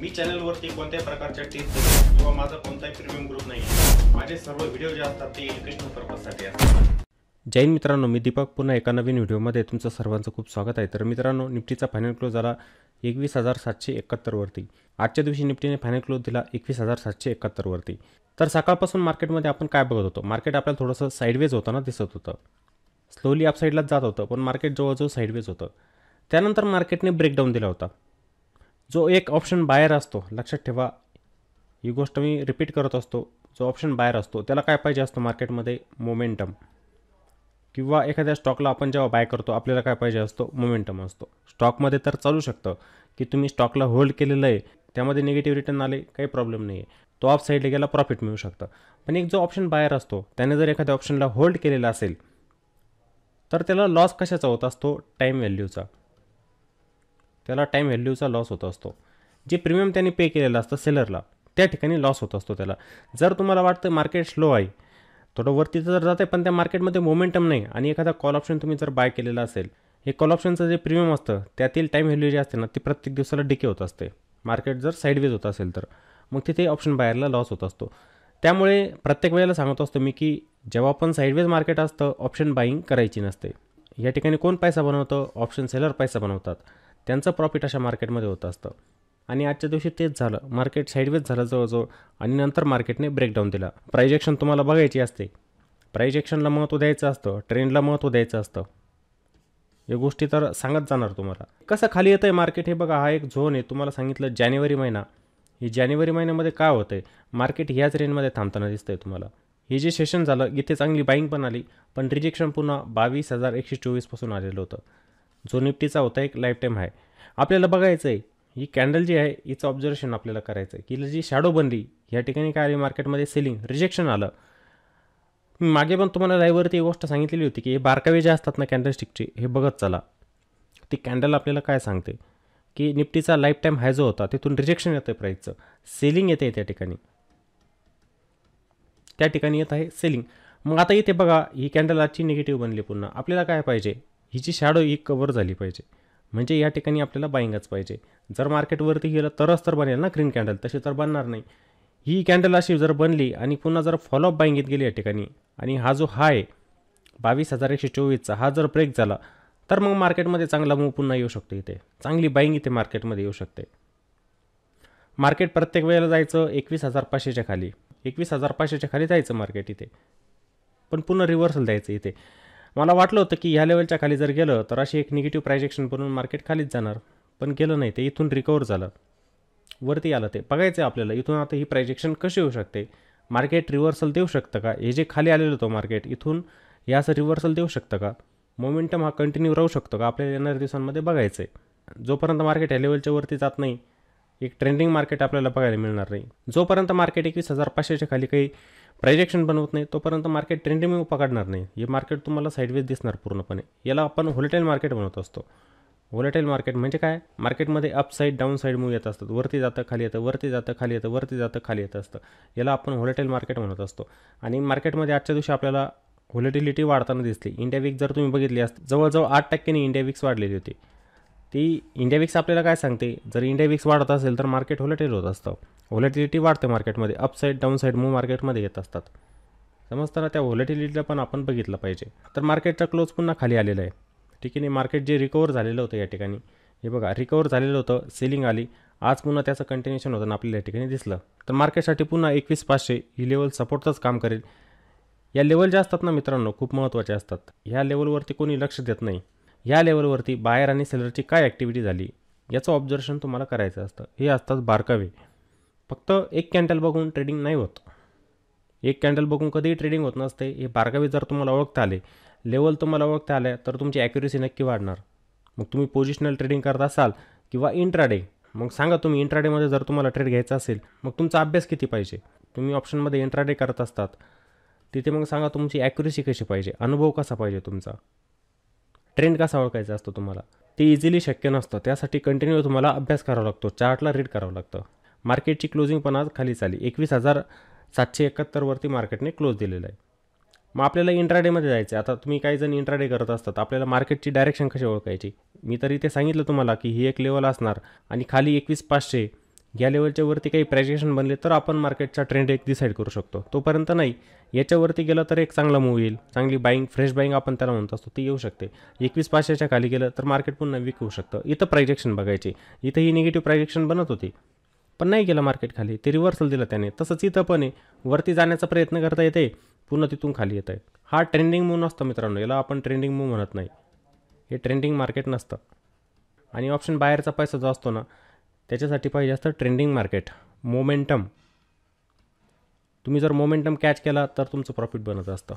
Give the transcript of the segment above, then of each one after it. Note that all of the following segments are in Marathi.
मी चॅनलवरती कोणत्याही प्रकारच्या टिप्स किंवा माझा कोणताही प्रीमियम ग्रुप नाही माझे सर्व व्हिडिओ जे असतात ते एज्युकेशनल साठी असतात जैन मित्रांनो मी दीपक पुन्हा एका नवीन व्हिडिओमध्ये तुमचं सर्वांचं खूप स्वागत आहे तर मित्रांनो निफ्टीचा फायनल क्लोज झाला एकवीस हजार सातशे एकाहत्तरवरती आजच्या दिवशी निफ्टीने फायनल क्लोज दिला एकवीस हजार सातशे एकाहत्तरवरती तर सकाळपासून मार्केटमध्ये आपण काय बघत होतो मार्केट आपल्याला थोडंसं साईडवेज होताना दिसत होतं स्लोली अपसाईडलाच जात होतं पण मार्केट जवळजवळ साईडवेज होतं त्यानंतर मार्केटने ब्रेकडाऊन दिला होता जो एक ऑप्शन बाहेर असतो लक्षात ठेवा ही गोष्ट मी रिपीट करत असतो जो ऑप्शन बाहेर असतो त्याला काय पाहिजे असतो मार्केटमध्ये मोमेंटम किंवा एखाद्या स्टॉकला आपण जेव्हा बाय करतो आपल्याला काय पाहिजे असतो मोमेंटम असतो स्टॉकमध्ये तर चालू शकतं की तुम्ही स्टॉकला होल्ड केलेलं आहे त्यामध्ये निगेटिव्ह रिटर्न आले काही प्रॉब्लेम नाही आहे तो ऑफ साईडला गेला प्रॉफिट मिळू शकतं पण एक जो ऑप्शन बाहेर असतो त्याने जर एखाद्या ऑप्शनला होल्ड केलेला असेल तर त्याला लॉस कशाचा होत असतो टाईम व्हॅल्यूचा त्याला टाईम व्हॅल्यूचा लॉस होत असतो जे प्रीमियम त्यांनी पे केलेलं असतं सेलरला त्या ठिकाणी लॉस होत असतो त्याला जर तुम्हाला वाटतं मार्केट स्लो आहे थोडं वरती जर जाते पण त्या मार्केटमध्ये मोमेंटम नाही आणि एखादा कॉल ऑप्शन तुम्ही जर बाय केलेला असेल हे कॉल ऑप्शनचं जे प्रीमियम असतं त्यातील टाईम व्हॅल्यू जे असते ना ती प्रत्येक दिवसाला डिके होत असते मार्केट जर साईडवेज होत असेल तर मग तिथे ऑप्शन बायरला लॉस होत असतो त्यामुळे प्रत्येक वेळेला सांगत असतो मी की जेव्हा पण साईडवेज मार्केट असतं ऑप्शन बाईंग करायची नसते या ठिकाणी कोण पैसा बनवतं ऑप्शन सेलर पैसा बनवतात त्यांचं प्रॉफिट अशा मार्केटमध्ये होत असतं आणि आजच्या दिवशी तेच झालं मार्केट साईडवेज झालं जवळजवळ आणि नंतर मार्केटने ब्रेकडाऊन दिला प्रायजेक्शन तुम्हाला बघायची असते प्रायजेक्शनला महत्त्व द्यायचं असतं ट्रेंडला महत्त्व द्यायचं असतं या गोष्टी तर सांगत जाणार तुम्हाला कसं खाली येतं आहे मार्केट हे बघा हा एक झोन आहे तुम्हाला सांगितलं जानेवारी महिना ही जानेवारी महिन्यामध्ये काय होतं आहे मार्केट ह्याच रेंजमध्ये थांबताना दिसतं आहे तुम्हाला हे जे सेशन झालं इथे चांगली बाईंग पण आली पण रिजेक्शन पुन्हा बावीस हजार एकशे चोवीसपासून आलेलं होतं जो निफ्टीचा होता एक लाईफ टाईम आहे आपल्याला बघायचं आहे ही कॅन्डल जी आहे हिचं ऑब्झर्वेशन आपल्याला करायचं आहे की जी शॅडो बनली या ठिकाणी काय आली मार्केटमध्ये सेलिंग रिजेक्शन आलं मी मागे पण तुम्हाला लाईव्हवरती एक गोष्ट सांगितलेली होती की हे बारकावे जे असतात ना कॅन्डलस्टिकचे हे बघत चला ती कॅन्डल आपल्याला काय सांगते की निफ्टीचा लाईफ टाईम हाय जो होता तिथून रिजेक्शन येतं आहे प्राईजचं सेलिंग येते त्या ठिकाणी त्या ठिकाणी येत आहे सेलिंग मग आता इथे बघा ही कॅन्डल आजची निगेटिव्ह बनली पुन्हा आपल्याला काय पाहिजे हिची शॅडो एक कवर झाली पाहिजे म्हणजे या ठिकाणी आपल्याला बाईंगच पाहिजे जर मार्केटवरती गेलं तरच तर बनेल ना ग्रीन कॅन्डल तशी तर बनणार नाही ही कॅन्डल अशी जर बनली आणि पुन्हा जर फॉलोअप येत गेली या ठिकाणी आणि हा जो हाय बावीस हजार एकशे चोवीसचा हा जर ब्रेक झाला तर मग मार्केटमध्ये चांगला मूव पुन्हा येऊ शकतो इथे चांगली बाईंग इथे मार्केटमध्ये येऊ शकते मार्केट प्रत्येक वेळेला जायचं एकवीस हजार पाचशेच्या खाली एकवीस हजार पाचशेच्या खाली जायचं मार्केट इथे पण पुन्हा रिव्हर्सल द्यायचं इथे मला वाटलं होतं की ह्या लेवलच्या खाली जर गेलं तर अशी एक निगेटिव्ह प्रायजेक्शन बनून मार्केट खालीच जाणार पण गेलं नाही ते इथून रिकवर झालं वरती आलं ते बघायचं आहे आपल्याला इथून आता ही प्रायजेक्शन कशी होऊ शकते मार्केट रिव्हर्सल देऊ शकतं का हे जे खाली आलेलं होतं मार्केट इथून असं रिव्हर्सल देऊ शकतं का मोमेंटम हा कंटिन्यू राहू शकतो का आपल्याला येणाऱ्या दिवसांमध्ये बघायचं आहे जोपर्यंत मार्केट ह्या लेवलच्या वरती जात नाही एक ट्रेंडिंग मार्केट आपल्याला बघायला मिळणार नाही जोपर्यंत मार्केट एकवीस हजार पाचशेच्या खाली काही प्रायजेक्शन बनवत नाही तोपर्यंत मार्केट ट्रेंडिंग पकडणार नाही हे मार्केट तुम्हाला साईडवेज दिसणार पूर्णपणे याला आपण होलटेल मार्केट म्हणत असतो होलटेल मार्केट म्हणजे काय मार्केटमध्ये अप साईड डाऊन साईड येत असतात वरती जातं खाली येतं वरती जातं खाली येतं वरती जातं खाली येत असतं याला आपण होलटेल मार्केट म्हणत असतो आणि मार्केटमध्ये आजच्या दिवशी आपल्याला व्होलेटिलिटी वाढताना दिसली इंडिया विक जर तुम्ही बघितली असत जवळजवळ आठ टक्क्यांनी इंडिया विक्स वाढलेली होती ती इंडिया विक्स आपल्याला काय सांगते जर इंडिया विक्स वाढत असेल तर मार्केट होलटेल होत असतं व्हॉलेटिलिटी वाढते मार्केटमध्ये अपसाईड डाऊन साईड मूव मार्केटमध्ये येत असतात समजताना त्या व्हॉलेटिलिटीला पण आपण बघितलं पाहिजे तर मार्केटचा क्लोज पुन्हा खाली आलेला आहे ठीक आहे मार्केट जे रिकवर झालेलं होतं या ठिकाणी हे बघा रिकवर झालेलं होतं सेलिंग आली आज पुन्हा त्याचं कंटिन्युएशन होतं आपल्याला या ठिकाणी दिसलं तर मार्केटसाठी पुन्हा एकवीस पाचशे ही लेवल सपोर्टच काम करेल या लेवल ज्या असतात ना मित्रांनो खूप महत्त्वाचे असतात ह्या लेवलवरती कोणी लक्ष देत नाही ह्या लेवलवरती बायर आणि सेलरची काय ॲक्टिव्हिटी झाली याचं ऑब्झर्वेशन तुम्हाला करायचं असतं हे असतात बारकावे फक्त एक कॅन्डल बघून ट्रेडिंग नाही होत एक कॅन्डल बघून कधीही ट्रेडिंग होत नसते हे बारकावी जर तुम्हाला ओळखता आले लेवल तुम्हाला ओळखता आले तर तुमची ॲक्युरेसी नक्की वाढणार मग तुम्ही पोझिशनल ट्रेडिंग करत असाल किंवा इंट्राडे मग सांगा तुम्ही इंट्राडेमध्ये जर तुम्हाला ट्रेड घ्यायचा असेल मग तुमचा अभ्यास किती पाहिजे तुम्ही ऑप्शनमध्ये इंट्राडे करत असतात तिथे मग सांगा तुमची ॲक्युरेसी कशी पाहिजे अनुभव कसा पाहिजे तुमचा ट्रेंड कसा ओळखायचा असतो तुम्हाला ते इझिली शक्य नसतं त्यासाठी कंटिन्यू तुम्हाला अभ्यास करावा लागतो चार्टला रीड करावं लागतं मार्केटची क्लोजिंग पण आज खाली चाली एकवीस हजार सातशे एकाहत्तरवरती मार्केटने क्लोज दिलेलं आहे मग आपल्याला इंट्राडेमध्ये जायचं आहे आता तुम्ही काही जण इंट्राडे करत असतात आपल्याला मार्केटची डायरेक्शन कशी ओळखायची मी तर इथे सांगितलं तुम्हाला की ही एक लेवल असणार आणि खाली एकवीस पाचशे या लेवलच्या वरती काही प्रायजेक्शन बनले तर आपण मार्केटचा ट्रेंड एक डिसाईड करू शकतो तोपर्यंत नाही याच्यावरती गेलं तर एक चांगला मूव येईल चांगली बाईंग फ्रेश बाईंग आपण त्याला म्हणत असतो ती येऊ शकते एकवीस पाचशेच्या खाली गेलं तर मार्केट पुन्हा विकू होऊ शकतं इथं प्रायजेक्शन बघायचे इथं ही निगेटिव्ह प्रायजेक्शन बनत होती पण नाही गेलं मार्केट खाली ते रिव्हर्सल दिलं त्याने तसंच इथं पण आहे वरती जाण्याचा प्रयत्न करता येते पुन्हा तिथून खाली येत आहे हा ट्रेंडिंग मूव नसतो मित्रांनो याला आपण ट्रेंडिंग मूव म्हणत नाही हे ट्रेंडिंग मार्केट नसतं आणि ऑप्शन बाहेरचा पैसा जो असतो ना त्याच्यासाठी पाहिजे असतं ट्रेंडिंग मार्केट मोमेंटम तुम्ही जर मोमेंटम कॅच केला तर तुमचं प्रॉफिट बनत असतं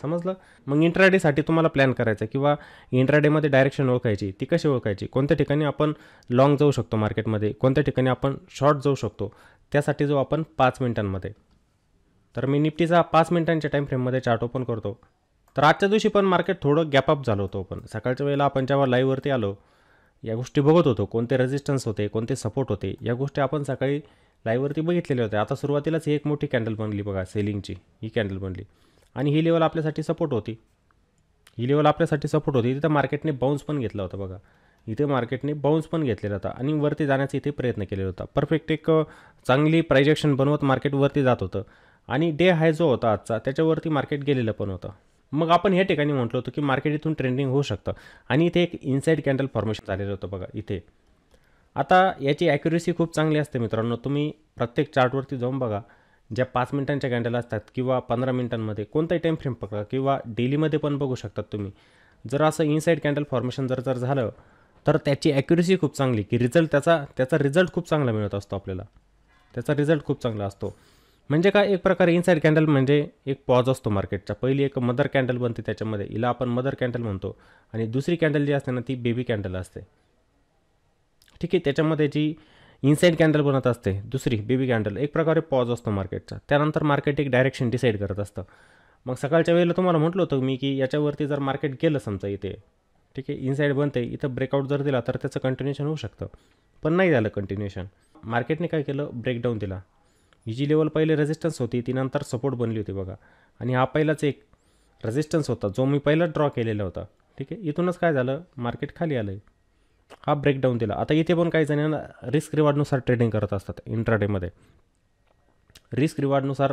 समजलं मग इंट्राडेसाठी तुम्हाला प्लॅन करायचा किंवा इंट्राडेमध्ये डायरेक्शन ओळखायची ती कशी ओळखायची कोणत्या ठिकाणी आपण लाँग जाऊ शकतो मार्केटमध्ये कोणत्या ठिकाणी आपण शॉर्ट जाऊ शकतो त्यासाठी जाऊ आपण पाच मिनिटांमध्ये तर मी निफ्टीचा पाच मिनिटांच्या टाईम फ्रेममध्ये चार्ट ओपन करतो तर आजच्या दिवशी पण मार्केट थोडं गॅपअप झालं होतं पण सकाळच्या वेळेला आपण जेव्हा लाईव्हवरती आलो या गोष्टी बघत होतो कोणते रेजिस्टन्स होते कोणते सपोर्ट होते या गोष्टी आपण सकाळी लाईव्हवरती बघितलेल्या होत्या आता सुरुवातीलाच ही एक मोठी कॅन्डल बनली बघा सेलिंगची ही कॅन्डल बनली आणि ही लेवल आपल्यासाठी सपोर्ट होती ही लेवल आपल्यासाठी सपोर्ट होती तिथं मार्केटने बाउन्स पण घेतला होता बघा इथे मार्केटने बाउन्स पण घेतलेला होता आणि वरती जाण्याचा इथे प्रयत्न केलेला होता परफेक्ट एक चांगली प्रायजेक्शन बनवत मार्केट वरती जात होतं आणि डे हाय जो होता आजचा त्याच्यावरती मार्केट गेलेलं पण होतं मग आपण या ठिकाणी म्हटलं होतं की मार्केट इथून ट्रेंडिंग होऊ शकतं आणि इथे एक इनसाईड कॅन्डल फॉर्मेशन झालेलं होतं बघा इथे आता याची ॲक्युरेसी खूप चांगली असते मित्रांनो तुम्ही प्रत्येक चार्टवरती जाऊन बघा ज्या पाच मिनिटांच्या कॅन्डल्या असतात किंवा पंधरा मिनिटांमध्ये कोणताही टाईम फ्रेम पकडा किंवा डेलीमध्ये पण बघू शकतात तुम्ही जर असं इनसाईड कॅन्डल फॉर्मेशन जर जर झालं तर त्याची ॲक्युरेसी खूप चांगली की रिझल्ट त्याचा त्याचा रिझल्ट खूप चांगला मिळत असतो आपल्याला त्याचा रिझल्ट खूप चांगला असतो म्हणजे काय एक प्रकारे इनसाईड कॅन्डल म्हणजे एक पॉज असतो मार्केटचा पहिली एक मदर कॅन्डल बनते त्याच्यामध्ये हिला आपण मदर कॅन्डल म्हणतो आणि दुसरी कॅन्डल जी असते ना ती बेबी कॅन्डल असते ठीक आहे त्याच्यामध्ये जी इनसाईड कॅन्डल बनत असते दुसरी बेबी कॅन्डल एक प्रकारे पॉज असतो मार्केटचा त्यानंतर मार्केट एक डायरेक्शन डिसाईड करत असतं मग सकाळच्या वेळेला तुम्हाला म्हटलं होतं मी की याच्यावरती जर मार्केट गेलं समजा इथे ठीक आहे इनसाईड बनते इथं ब्रेकआउट जर दिला तर त्याचं कंटिन्युएशन होऊ शकतं पण नाही झालं कंटिन्युएशन मार्केटने काय केलं ब्रेकडाऊन दिला ही जी लेवल पहिले रेजिस्टन्स होती ती नंतर सपोर्ट बनली होती बघा आणि हा पहिलाच एक रेजिस्टन्स होता जो मी पहिला ड्रॉ केलेला होता ठीक आहे इथूनच काय झालं मार्केट खाली आलं हा ब्रेकडाऊन दिला आता इथे पण काही जण रिस्क रिवॉर्डनुसार ट्रेडिंग करत असतात इंट्राडेमध्ये रिस्क रिवॉर्डनुसार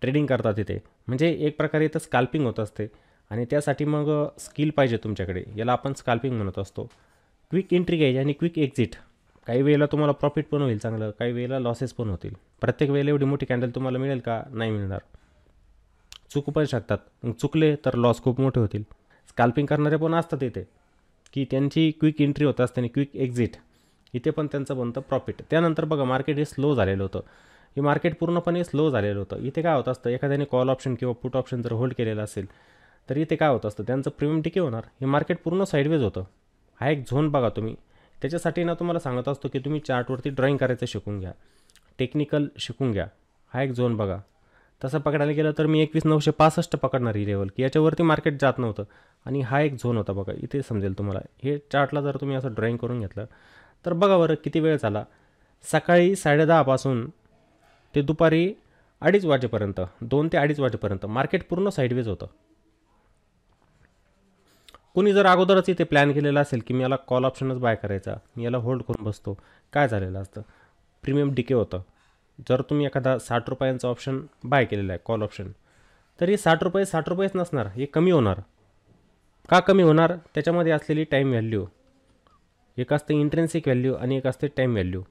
ट्रेडिंग करतात इथे म्हणजे एक प्रकारे इथं स्काल्पिंग होत असते आणि त्यासाठी मग स्किल पाहिजे तुमच्याकडे याला आपण स्काल्पिंग म्हणत असतो क्विक एंट्री घ्यायची आणि क्विक एक्झिट काही वेळेला तुम्हाला प्रॉफिट पण होईल चांगलं काही वेळेला लॉसेस पण होतील प्रत्येक वेळेला एवढी मोठी कॅन्डल तुम्हाला मिळेल का नाही मिळणार चुकू पण शकतात चुकले तर लॉस खूप मोठे होतील स्काल्पिंग करणारे पण असतात इथे की त्यांची क्विक एंट्री होत आणि क्विक एक्झिट इथे पण त्यांचं बनतं प्रॉफिट त्यानंतर बघा मार्केट हे स्लो झालेलं होतं हे मार्केट पूर्णपणे स्लो झालेलं होतं इथे काय होत असतं एखाद्याने कॉल ऑप्शन किंवा पुट ऑप्शन जर होल्ड केलेलं असेल तर इथे काय होत असतं त्यांचं प्रीमियम टिके होणार हे मार्केट पूर्ण साईडवेज होतं हा एक झोन बघा तुम्ही त्याच्यासाठी ना तुम्हाला सांगत असतो की तुम्ही चार्टवरती ड्रॉईंग करायचं शिकून घ्या टेक्निकल शिकून घ्या हा एक झोन बघा तसं पकडायला गेलं तर मी एकवीस नऊशे पासष्ट पकडणार ही लेवल की याच्यावरती मार्केट जात नव्हतं आणि हा एक झोन होता बघा इथे समजेल तुम्हाला हे चार्टला जर तुम्ही असं ड्रॉईंग करून घेतलं तर बघा बरं किती वेळ झाला सकाळी साडेदहापासून ते दुपारी अडीच वाजेपर्यंत दोन ते अडीच वाजेपर्यंत मार्केट पूर्ण साईडवेज होतं कोणी जर अगोदरच इथे प्लॅन केलेला असेल की मी याला कॉल ऑप्शनच बाय करायचा मी याला होल्ड करून बसतो काय झालेलं असतं प्रीमियम डिके होतं जर तुम्ही एखादा साठ रुपयांचा ऑप्शन बाय केलेला आहे कॉल ऑप्शन तर हे साठ रुपये साठ रुपयेच नसणार हे कमी होणार का कमी होणार त्याच्यामध्ये असलेली टाईम व्हॅल्यू एक असते इंट्रेन्सिक व्हॅल्यू आणि एक असते टाईम व्हॅल्यू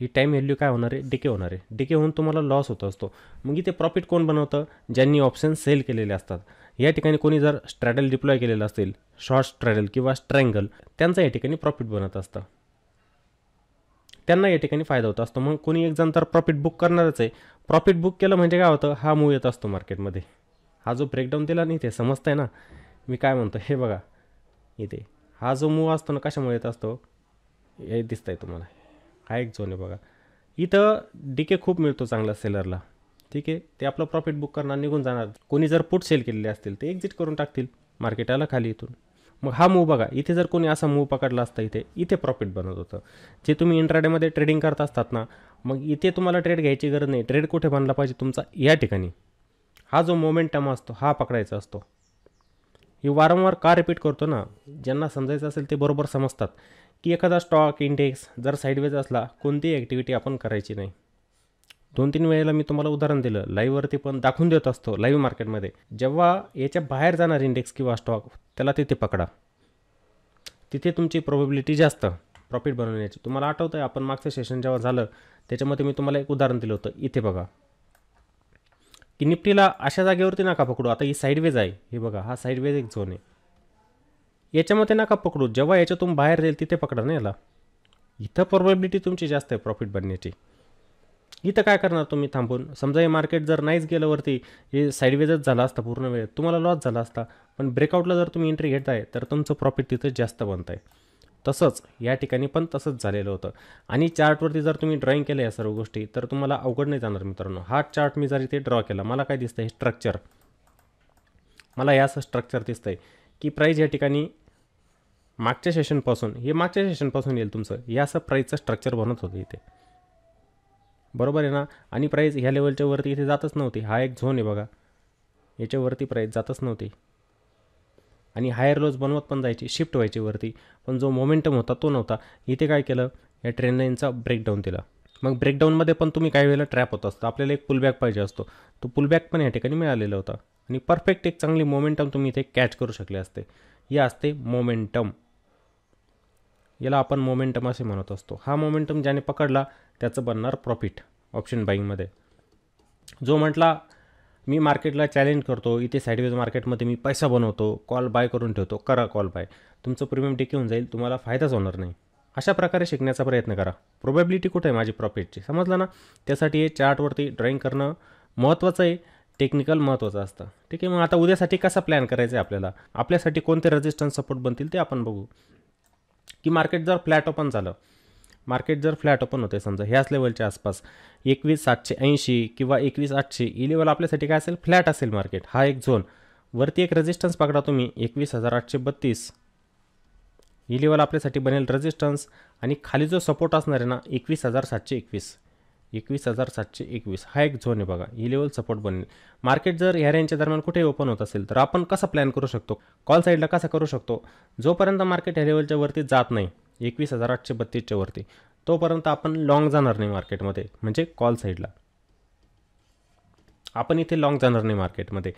ही टाईम व्हॅल्यू काय होणार आहे डिके होणार आहे डिके होऊन तुम्हाला लॉस होत असतो मग इथे प्रॉफिट कोण बनवतं ज्यांनी ऑप्शन सेल केलेले असतात या ठिकाणी कोणी जर स्ट्रॅडल डिप्लॉय केलेलं असेल शॉर्ट स्ट्रॅडल किंवा स्ट्रँगल त्यांचा या ठिकाणी प्रॉफिट बनत असतं त्यांना या ठिकाणी फायदा होत असतो मग कोणी एक जण तर प्रॉफिट बुक करणारच आहे प्रॉफिट बुक केलं म्हणजे काय होतं हा मूव येत असतो मार्केटमध्ये हा जो ब्रेकडाऊन दिला नाही ते समजतंय ना मी काय म्हणतो हे बघा इथे हा जो मूव असतो ना कशामुळे येत असतो हे आहे तुम्हाला हा एक झोन आहे बघा इथं डीके खूप मिळतो चांगला सेलरला ठीक आहे ते आपलं प्रॉफिट बुक करणार निघून जाणार कोणी जर पुट सेल केलेले असतील ते एक्झिट करून टाकतील मार्केटाला खाली इथून मग हा मूव बघा इथे जर कोणी असा मूव पकडला असता इथे इथे प्रॉफिट बनत होतं जे तुम्ही इंट्राडेमध्ये ट्रेडिंग करत असतात ना मग इथे तुम्हाला ट्रेड घ्यायची गरज नाही ट्रेड कुठे बनला पाहिजे तुमचा या ठिकाणी हा जो मोमेंटम असतो हा पकडायचा असतो हे वारंवार का रिपीट करतो ना ज्यांना समजायचं असेल ते बरोबर समजतात की एखादा स्टॉक इंडेक्स जर साईडवेज असला कोणतीही ॲक्टिव्हिटी आपण करायची नाही दोन तीन वेळेला मी तुम्हाला उदाहरण दिलं लाईव्हवरती पण दाखवून देत असतो लाईव्ह मार्केटमध्ये जेव्हा याच्या बाहेर जाणार इंडेक्स किंवा स्टॉक त्याला तिथे पकडा तिथे तुमची प्रोबेबिलिटी जास्त प्रॉफिट बनवण्याची तुम्हाला आठवतं आहे आपण मागचं सेशन जेव्हा झालं त्याच्यामध्ये मी तुम्हाला एक उदाहरण दिलं होतं इथे बघा की निफ्टीला अशा जागेवरती नका पकडू आता ही साईडवेज आहे हे बघा हा साईडवेज एक झोन आहे याच्यामध्ये नका पकडू जेव्हा याच्यातून बाहेर जाईल तिथे पकडा ना याला इथं प्रॉबेबिलिटी तुमची जास्त आहे प्रॉफिट बनण्याची इथं काय करणार तुम्ही थांबून समजा हे मार्केट जर नाहीच गेल्यावरती हे साईडवेजच झाला असता पूर्ण वेळ तुम्हाला लॉस झाला असता पण ब्रेकआउटला जर तुम्ही एंट्री घेताय तर तुमचं प्रॉफिट तिथं जास्त बनत आहे तसंच या ठिकाणी पण तसंच झालेलं होतं आणि चार्टवरती जर तुम्ही ड्रॉईंग केलं या सर्व गोष्टी तर तुम्हाला अवघड नाही जाणार मित्रांनो हा चार्ट मी जर इथे ड्रॉ केला मला काय दिसतं हे स्ट्रक्चर मला असं स्ट्रक्चर दिसतं आहे की प्राईज या ठिकाणी मागच्या सेशनपासून हे मागच्या सेशनपासून येईल तुमचं या असं प्राईजचं स्ट्रक्चर बनत होतं इथे बरोबर आहे ना आणि प्राईज ह्या लेवलच्या वरती इथे जातच नव्हती हा एक झोन आहे बघा याच्यावरती प्राईज जातच नव्हती आणि हायर लोज बनवत पण जायची शिफ्ट व्हायची वरती पण जो मोमेंटम होता तो नव्हता इथे काय केलं या ट्रेन लाईनचा ब्रेकडाऊन दिला मग ब्रेकडाऊनमध्ये पण तुम्ही काही वेळेला ट्रॅप होत असतं आपल्याला एक पुलबॅक पाहिजे असतो तो पुलबॅक पण या ठिकाणी मिळालेला होता आणि परफेक्ट एक चांगली मोमेंटम तुम्ही इथे कॅच करू शकले असते या असते मोमेंटम याला आपण मोमेंटम असे म्हणत असतो हा मोमेंटम ज्याने पकडला त्याचं बनणार प्रॉफिट ऑप्शन बाईंगमध्ये जो म्हटला मी मार्केटला चॅलेंज करतो इथे साईडवेज मार्केटमध्ये मी पैसा बनवतो कॉल बाय करून ठेवतो करा कॉल बाय तुमचं प्रीमियम टिके होऊन जाईल तुम्हाला फायदाच होणार नाही अशा प्रकारे शिकण्याचा प्रयत्न करा प्रोबॅबिलिटी कुठे आहे माझी प्रॉफिटची समजलं ना त्यासाठी हे चार्टवरती ड्रॉईंग करणं महत्त्वाचं आहे टेक्निकल महत्त्वाचं असतं ठीक आहे मग आता उद्यासाठी कसा प्लॅन करायचा आहे आपल्याला आपल्यासाठी कोणते रजिस्टन्स सपोर्ट बनतील ते आपण बघू की मार्केट जर फ्लॅट ओपन झालं मार्केट जर फ्लॅट ओपन होते समजा ह्याच लेवलच्या आसपास एकवीस सातशे ऐंशी किंवा एकवीस आठशे ही लेवल आपल्यासाठी काय असेल फ्लॅट असेल मार्केट हा एक झोन वरती एक रेजिस्टन्स पकडा तुम्ही एकवीस हजार आठशे बत्तीस ही लेवल आपल्यासाठी बनेल रेजिस्टन्स आणि खाली जो सपोर्ट असणार आहे ना एकवीस हजार सातशे एकवीस एकवीस हजार सातशे एकवीस हा एक झोन आहे बघा ही लेवल सपोर्ट बनेल मार्केट जर ह्या रेंजच्या दरम्यान कुठे ओपन होत असेल तर आपण कसा प्लॅन करू शकतो कॉल साईडला कसा करू शकतो जोपर्यंत मार्केट ह्या लेवलच्या वरती जात नाही एकवीस हजार आठशे बत्तीसच्या वरती तोपर्यंत आपण लॉंग जाणार नाही मार्केटमध्ये म्हणजे कॉल साईडला आपण इथे लॉंग जाणार नाही मार्केटमध्ये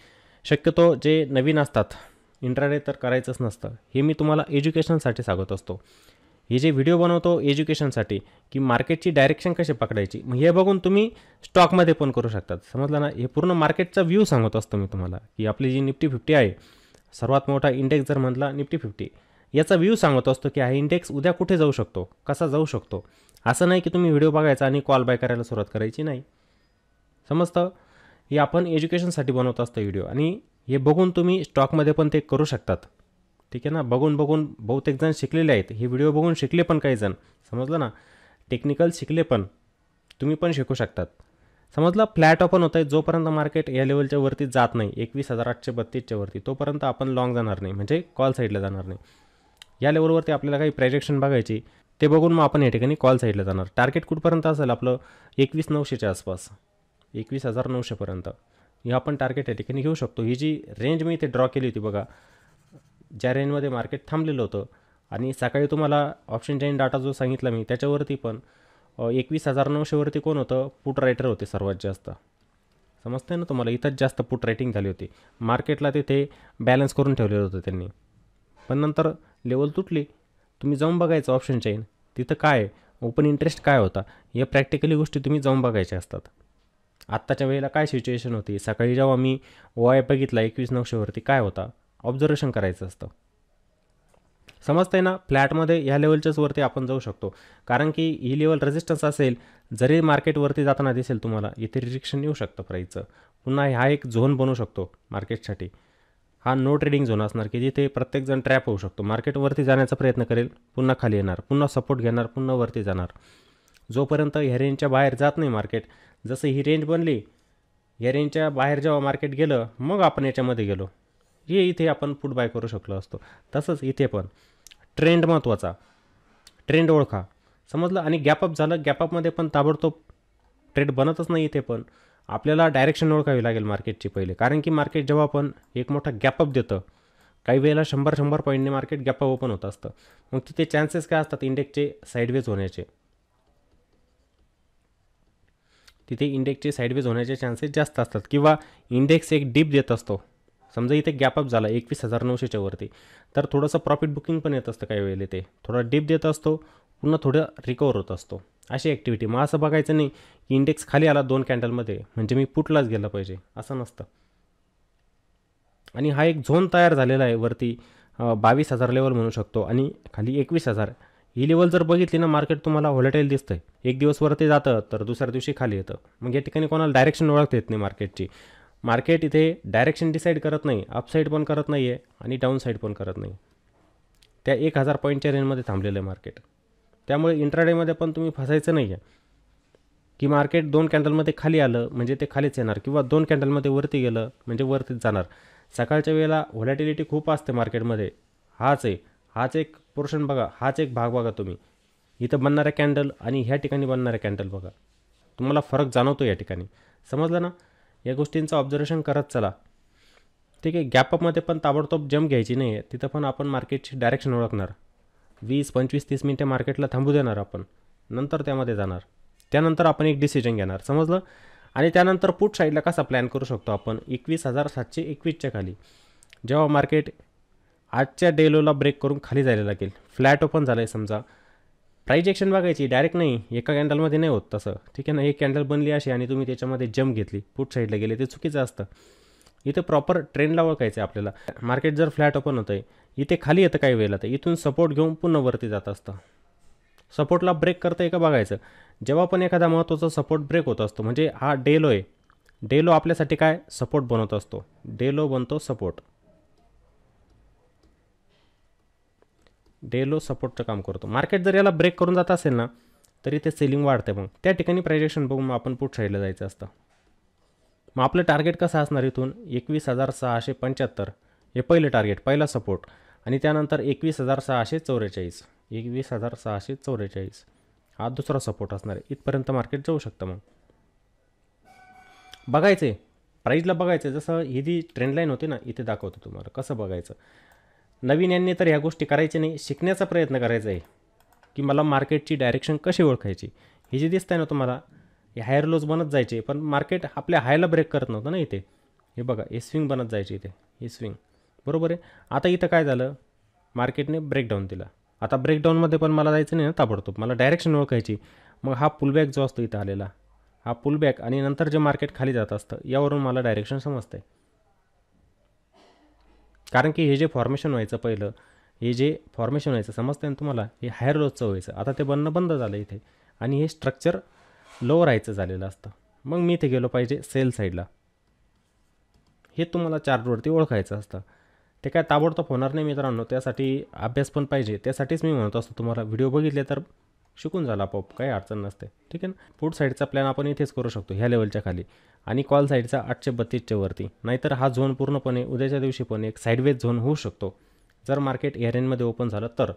शक्यतो जे नवीन असतात इंट्राडे तर करायचंच नसतं हे मी तुम्हाला एज्युकेशनसाठी सांगत असतो हे जे व्हिडिओ बनवतो एज्युकेशनसाठी की मार्केटची डायरेक्शन कशी पकडायची मग हे बघून तुम्ही स्टॉकमध्ये पण करू शकतात समजलं ना हे पूर्ण मार्केटचा व्ह्यू सांगत असतो मी तुम्हाला की आपली जी निफ्टी फिफ्टी आहे सर्वात मोठा इंडेक्स जर म्हटला निफ्टी फिफ्टी याचा व्ह्यू सांगत असतो की हा इंडेक्स उद्या कुठे जाऊ शकतो कसा जाऊ शकतो असं नाही की तुम्ही व्हिडिओ बघायचा आणि कॉल बाय करायला सुरुवात करायची नाही समजतं हे आपण एज्युकेशनसाठी बनवत असतो व्हिडिओ आणि हे बघून तुम्ही स्टॉकमध्ये पण ते करू शकतात ठीक आहे ना बघून बघून बहुतेक जण शिकलेले आहेत हे व्हिडिओ बघून शिकले पण काही जण समजलं ना टेक्निकल शिकले पण तुम्ही पण शिकू शकतात समजलं फ्लॅट ओपन होत आहे जोपर्यंत मार्केट या लेवलच्या वरती जात नाही एकवीस हजार आठशे बत्तीसच्या वरती तोपर्यंत आपण लॉंग जाणार नाही म्हणजे कॉल साईडला जाणार नाही या लेवलवरती आपल्याला काही प्रोजेक्शन बघायची ते बघून मग आपण या ठिकाणी कॉल साईडला जाणार टार्गेट कुठपर्यंत असेल आपलं एकवीस नऊशेच्या आसपास एकवीस हजार नऊशेपर्यंत हे आपण टार्गेट या ठिकाणी घेऊ शकतो ही जी रेंज मी इथे ड्रॉ केली होती बघा ज्या रेंजमध्ये मार्केट थांबलेलं होतं आणि सकाळी तुम्हाला ऑप्शन चेन डाटा जो सांगितला मी त्याच्यावरती पण एकवीस हजार नऊशेवरती कोण होतं पुट रायटर होते सर्वात जास्त समजतंय ना तुम्हाला इथंच जास्त पुट रायटिंग झाली होती मार्केटला तिथे बॅलन्स करून ठेवलेलं होतं त्यांनी पण नंतर लेवल तुटली तुम्ही जाऊन बघायचं ऑप्शन चेन तिथं काय ओपन इंटरेस्ट काय होता या प्रॅक्टिकली गोष्टी तुम्ही जाऊन बघायच्या असतात आत्ताच्या वेळेला काय सिच्युएशन होती सकाळी जेव्हा मी वाय बघितला एकवीस नऊशेवरती काय होता ऑब्झर्वेशन करायचं असतं समजतं आहे ना फ्लॅटमध्ये ह्या लेवलच्याच वरती आपण जाऊ शकतो कारण की ही लेवल रेजिस्टन्स असेल जरी मार्केटवरती जाताना दिसेल तुम्हाला इथे रिजेक्शन येऊ शकतं प्राईजचं पुन्हा हा एक झोन बनू शकतो मार्केटसाठी हा नो ट्रेडिंग झोन असणार की जिथे प्रत्येकजण ट्रॅप होऊ शकतो मार्केटवरती जाण्याचा प्रयत्न करेल पुन्हा खाली येणार पुन्हा सपोर्ट घेणार पुन्हा वरती जाणार जोपर्यंत ह्या रेंजच्या बाहेर जात नाही मार्केट जसं ही रेंज बनली ह्या रेंजच्या बाहेर जेव्हा मार्केट गेलं मग आपण याच्यामध्ये गेलो हे इथे आपण पुट बाय करू शकलो असतो तसंच इथे पण ट्रेंड महत्त्वाचा ट्रेंड ओळखा समजलं आणि गॅपअप झालं गॅपअपमध्ये पण ताबडतोब ट्रेड बनतच नाही इथे पण आपल्याला डायरेक्शन ओळखावी लागेल मार्केटची पहिले कारण की मार्केट जेव्हा आपण एक मोठा गॅपअप देतं काही वेळेला शंभर शंभर पॉईंटने मार्केट गॅपअप ओपन होत असतं मग तिथे चान्सेस काय असतात इंडेक्सचे साईडवेज होण्याचे तिथे इंडेक्सचे साईडवेज होण्याचे चान्सेस जास्त असतात किंवा इंडेक्स एक डीप देत असतो समजा इथे गॅपअप झाला एकवीस हजार नऊशेच्या वरती तर थोडंसं प्रॉफिट बुकिंग पण येत असतं काही वेळेला ते थोडा डीप देत असतो पुन्हा थोडं रिकवर होत असतो अशी ॲक्टिव्हिटी मग असं बघायचं नाही की इंडेक्स खाली आला दोन कॅन्डलमध्ये म्हणजे मी पुटलाच गेला पाहिजे असं नसतं आणि हा एक झोन तयार झालेला आहे वरती बावीस हजार लेवल म्हणू शकतो आणि खाली एकवीस हजार ही लेवल जर बघितली ना मार्केट तुम्हाला व्हॉलेटाईल दिसतंय एक दिवस वरती जातं तर दुसऱ्या दिवशी खाली येतं मग या ठिकाणी कोणाला डायरेक्शन ओळखता येत नाही मार्केटची मार्केट इथे डायरेक्शन डिसाईड करत नाही अपसाईड पण करत नाही आहे आणि डाऊनसाईड पण करत नाही त्या एक हजार पॉईंटच्या रेंजमध्ये थांबलेलं आहे मार्केट त्यामुळे इंट्राडेमध्ये पण तुम्ही फसायचं नाही आहे की मार्केट दोन कॅन्डलमध्ये खाली आलं म्हणजे ते खालीच येणार किंवा दोन कॅन्डलमध्ये वरती गेलं म्हणजे वरतीच जाणार सकाळच्या वेळेला व्हॉलॅटिलिटी खूप असते मार्केटमध्ये हाच आहे हाच एक पोर्शन बघा हाच एक भाग बघा तुम्ही इथं बनणाऱ्या कॅन्डल आणि ह्या ठिकाणी बनणारा कॅन्डल बघा तुम्हाला फरक जाणवतो या ठिकाणी समजलं ना या गोष्टींचं ऑब्झर्वेशन करत चला ठीक आहे गॅपअपमध्ये पण ताबडतोब जम घ्यायची नाही आहे तिथं पण आपण मार्केटची डायरेक्शन ओळखणार वीस पंचवीस तीस मिनटे मार्केटला थांबू देणार आपण नंतर त्यामध्ये जाणार त्यानंतर आपण एक डिसिजन घेणार समजलं आणि त्यानंतर पुट साईडला कसा प्लॅन करू शकतो आपण एकवीस हजार सातशे एकवीसच्या खाली जेव्हा मार्केट आजच्या डेलोला ब्रेक करून खाली जायला लागेल फ्लॅट ओपन झालं आहे समजा प्राईज बघायची डायरेक्ट नाही एका कॅन्डलमध्ये नाही होत तसं ठीक आहे ना एक कॅन्डल बनली अशी आणि तुम्ही त्याच्यामध्ये जंप घेतली पुट साईडला गेले ते चुकीचं असतं इथे प्रॉपर ट्रेंडला ओळखायचं आहे आपल्याला मार्केट जर फ्लॅट ओपन होतं आहे इथे खाली येतं काही वेळेला तर इथून सपोर्ट घेऊन पुन्हा वरती जात असतं सपोर्टला ब्रेक करतं आहे बघायचं जेव्हा पण एखादा महत्त्वाचा सपोर्ट ब्रेक होत असतो म्हणजे हा डेलो आहे डेलो आपल्यासाठी काय सपोर्ट बनवत असतो डेलो बनतो सपोर्ट डेलो सपोर्टचं काम करतो मार्केट जर याला ब्रेक करून जात असेल ना तरी ते सेलिंग वाढते मग त्या ठिकाणी प्रायजेक्शन बघून मग आपण पुढ साईडला जायचं असतं मग आपलं टार्गेट कसं असणार इथून एकवीस हजार सहाशे पंच्याहत्तर हे पहिलं टार्गेट पहिला सपोर्ट आणि त्यानंतर एकवीस हजार सहाशे चौवेचाळीस एकवीस हजार सहाशे चौवेचाळीस हा दुसरा सपोर्ट असणार आहे इथपर्यंत मार्केट जाऊ शकतं मग आहे प्राईजला बघायचं जसं ही जी ट्रेंडलाईन होती ना इथे दाखवतो तुम्हाला कसं बघायचं नवीन यांनी तर ह्या गोष्टी करायच्या नाही शिकण्याचा प्रयत्न करायचा आहे की मला मार्केटची डायरेक्शन कशी ओळखायची हे जे दिसत आहे ना तुम्हाला हे हायर लोज बनत जायचे पण मार्केट आपल्या हायला ब्रेक करत नव्हतं ना इथे हे बघा हे स्विंग बनत जायचे इथे हे स्विंग बरोबर आहे आता इथं काय झालं मार्केटने ब्रेकडाऊन दिला आता ब्रेकडाऊनमध्ये पण मला जायचं नाही ना ताबडतोब मला डायरेक्शन ओळखायची मग हा पुलबॅक जो असतो इथं आलेला हा पुलबॅक आणि नंतर जे मार्केट खाली जात असतं यावरून मला डायरेक्शन समजतं आहे कारण की हे जे फॉर्मेशन व्हायचं पहिलं हे जे फॉर्मेशन व्हायचं समजते ना तुम्हाला हे हायर रोजचं व्हायचं आता ते बनणं बंद झालं इथे आणि हे स्ट्रक्चर लो राहायचं झालेलं असतं मग मी इथे गेलो पाहिजे सेल साईडला हे तुम्हाला चार्टवरती ओळखायचं असतं ते काय ताबडतोब होणार नाही मित्रांनो त्यासाठी अभ्यास पण पाहिजे त्यासाठीच मी म्हणत असतो तुम्हाला व्हिडिओ बघितले तर शिकून झाला आपोआप काही अडचण नसते ठीक आहे ना फूड साईडचा प्लॅन आपण इथेच करू शकतो ह्या लेवलच्या खाली आणि कॉल साईडचा आठशे बत्तीसच्या वरती नाहीतर हा झोन पूर्णपणे उद्याच्या दिवशी पण एक साईडवेज झोन होऊ शकतो जर मार्केट एअरेंजमध्ये ओपन झालं तर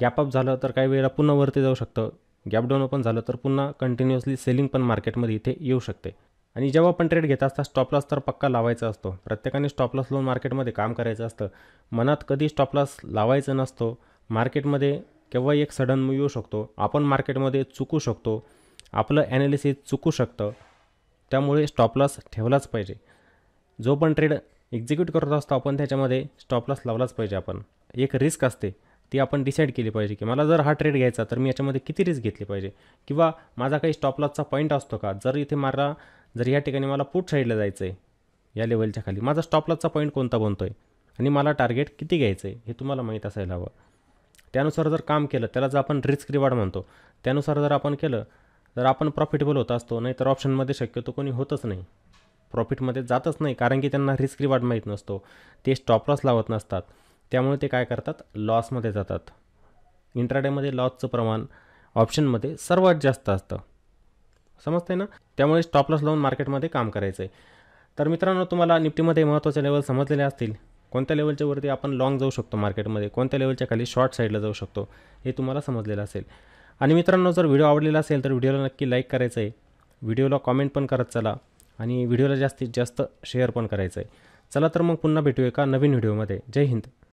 गॅपअप झालं तर काही वेळेला पुन्हा वरती जाऊ शकतं गॅपडाऊन ओपन झालं तर पुन्हा कंटिन्युअसली सेलिंग पण मार्केटमध्ये इथे येऊ शकते आणि जेव्हा आपण ट्रेड घेत असता स्टॉपलॉस तर पक्का लावायचा असतो प्रत्येकाने स्टॉपलॉस लावून मार्केटमध्ये काम करायचं असतं मनात कधी स्टॉपलॉस लावायचं नसतो मार्केटमध्ये केव्हा एक सडन मूव्ह येऊ शकतो आपण मार्केटमध्ये चुकू शकतो आपलं ॲनालिसिस चुकू शकतं त्यामुळे स्टॉपलॉस ठेवलाच पाहिजे जो पण ट्रेड एक्झिक्यूट करत असतो आपण त्याच्यामध्ये स्टॉपलॉस लावलाच पाहिजे आपण एक रिस्क असते ती आपण डिसाईड केली पाहिजे की मला जर हा ट्रेड घ्यायचा तर मी याच्यामध्ये किती रिस्क घेतली पाहिजे किंवा माझा काही स्टॉपलॉसचा पॉईंट असतो का जर इथे मला जर या ठिकाणी मला पुट साईडला जायचं आहे या लेवलच्या खाली माझा स्टॉपलॉसचा पॉईंट कोणता बनतो आहे आणि मला टार्गेट किती घ्यायचं आहे हे तुम्हाला माहीत असायला हवं त्यानुसार जर काम केलं त्याला जर आपण रिस्क रिवॉर्ड म्हणतो त्यानुसार जर आपण केलं तर आपण प्रॉफिटेबल होत असतो नाही तर ऑप्शनमध्ये शक्यतो कोणी होतच नाही प्रॉफिटमध्ये जातच नाही कारण की त्यांना रिस्क रिवॉर्ड माहीत नसतो ते स्टॉप लॉस लावत नसतात त्यामुळे ते काय करतात लॉसमध्ये जातात इंट्राडेमध्ये लॉसचं प्रमाण ऑप्शनमध्ये सर्वात जास्त असतं समजते ना त्यामुळे स्टॉप लॉस लावून मार्केटमध्ये काम करायचं आहे तर मित्रांनो तुम्हाला निफ्टीमध्ये महत्त्वाचे लेवल समजलेले असतील कोणत्या लेवलच्या वरती आपण लाँग जाऊ शकतो मार्केटमध्ये कोणत्या लेवलच्या खाली शॉर्ट साईडला जाऊ शकतो हे तुम्हाला समजलेलं असेल आणि मित्रांनो जर व्हिडिओ आवडलेला असेल तर व्हिडिओला नक्की लाईक करायचं आहे व्हिडिओला कॉमेंट पण करत चला आणि व्हिडिओला जास्तीत जास्त शेअर पण करायचं आहे चला तर मग पुन्हा भेटू एका नवीन व्हिडिओमध्ये जय हिंद